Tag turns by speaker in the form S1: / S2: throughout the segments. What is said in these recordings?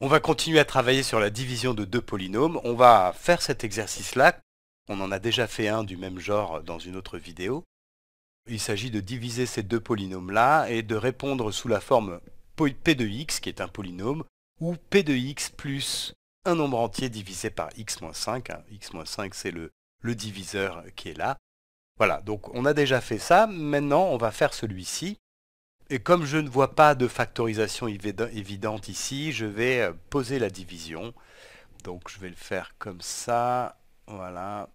S1: On va continuer à travailler sur la division de deux polynômes. On va faire cet exercice-là. On en a déjà fait un du même genre dans une autre vidéo. Il s'agit de diviser ces deux polynômes-là et de répondre sous la forme P de x, qui est un polynôme, ou P de x plus un nombre entier divisé par x-5. Hein. x-5, c'est le diviseur qui est là. Voilà, donc on a déjà fait ça. Maintenant, on va faire celui-ci. Et comme je ne vois pas de factorisation évidente ici, je vais euh, poser la division. Donc je vais le faire comme ça. Voilà.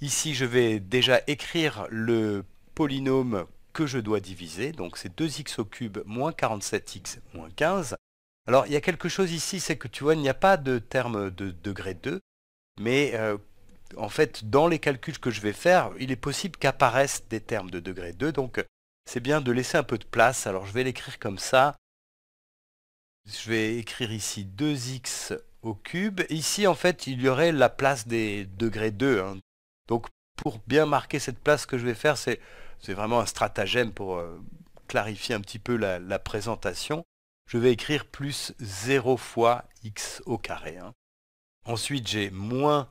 S1: Ici, je vais déjà écrire le polynôme que je dois diviser. Donc c'est 2x au cube moins 47x moins 15. Alors il y a quelque chose ici, c'est que tu vois, il n'y a pas de terme de degré 2, mais euh, en fait, dans les calculs que je vais faire, il est possible qu'apparaissent des termes de degré 2, donc c'est bien de laisser un peu de place. Alors je vais l'écrire comme ça. Je vais écrire ici 2x au cube. Ici, en fait, il y aurait la place des degrés 2. Hein. Donc, pour bien marquer cette place, que je vais faire, c'est vraiment un stratagème pour euh, clarifier un petit peu la, présentation. Je vais écrire plus 0 fois x au carré. Hein. Ensuite, j'ai moins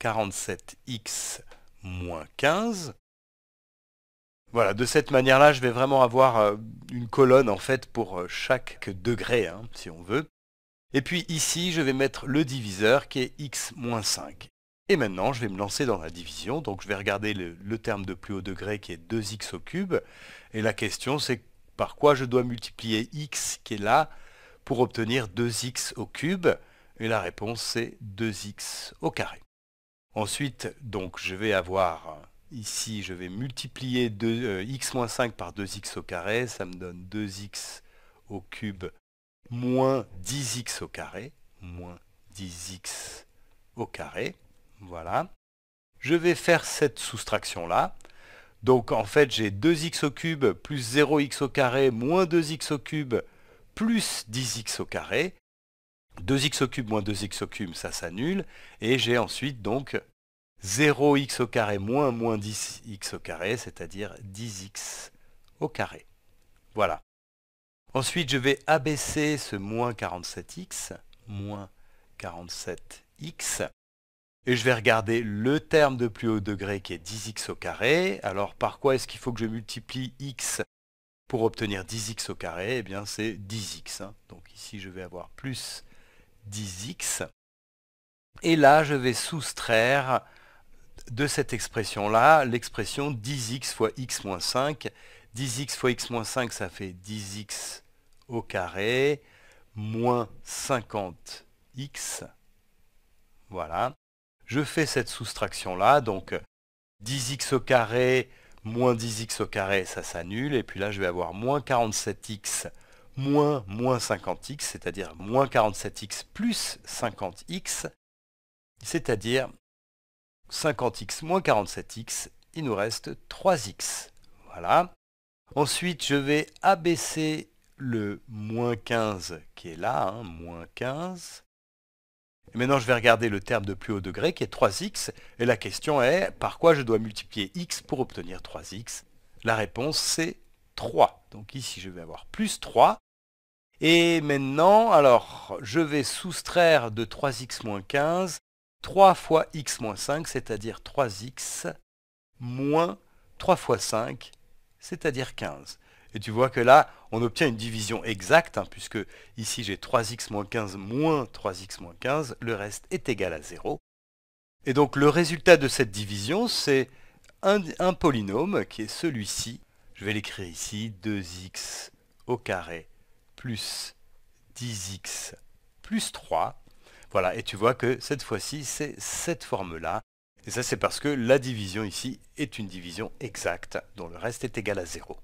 S1: 47x moins 15. Voilà, de cette manière-là, je vais vraiment avoir euh, une colonne en fait pour euh, chaque degré, hein, si on veut. Et puis ici, je vais mettre le diviseur qui est x-5. Et maintenant, je vais me lancer dans la division. Donc je vais regarder le, terme de plus haut degré qui est 2x au cube. Et la question, c'est par quoi je dois multiplier x qui est là pour obtenir 2x au cube. Et la réponse, c'est 2x au carré. Ensuite, donc, je vais avoir euh, Ici, je vais multiplier 2, moins x-5 par 2x au carré, ça me donne 2x au cube moins 10x au carré, moins 10x au carré, voilà. Je vais faire cette soustraction-là. Donc en fait, j'ai 2x au cube plus 0x au carré moins 2x au cube plus 10x au carré. 2x au cube moins 2x au cube, ça s'annule. Et j'ai ensuite donc 0x au carré moins moins 10x au carré, c'est-à-dire 10x au carré. Voilà. Ensuite, je vais abaisser ce moins 47x, moins 47x, et je vais regarder le terme de plus haut degré qui est 10x au carré. Alors, par quoi est-ce qu'il faut que je multiplie x pour obtenir 10x au carré Eh bien, c'est 10x. Hein. Donc ici, je vais avoir plus 10x. Et là, je vais soustraire de cette expression-là, l'expression 10x fois x moins 5. 10x fois x moins 5, ça fait 10x au carré, moins 50x. Voilà. Je fais cette soustraction-là, donc 10x au carré, moins 10x au carré, ça s'annule. Et puis là, je vais avoir moins 47x, moins moins 50x, c'est-à-dire moins 47x plus 50x, c'est-à-dire 50x moins 47x, il nous reste 3x. Voilà. Ensuite, je vais abaisser le moins 15 qui est là, hein, moins 15. Et maintenant, je vais regarder le terme de plus haut degré qui est 3x. Et la question est, par quoi je dois multiplier x pour obtenir 3x La réponse, c'est 3. Donc ici, je vais avoir plus 3. Et maintenant, alors, je vais soustraire de 3x moins 15 3 fois x moins 5, c'est-à-dire 3x, moins 3 fois 5, c'est-à-dire 15. Et tu vois que là, on obtient une division exacte, hein, puisque ici j'ai 3x moins 15 moins 3x moins 15, le reste est égal à 0. Et donc le résultat de cette division, c'est un, un, polynôme qui est celui-ci. Je vais l'écrire ici, 2x au carré plus 10x plus 3 voilà, et tu vois que cette fois-ci, c'est cette forme-là. Et ça, c'est parce que la division ici est une division exacte, dont le reste est égal à 0.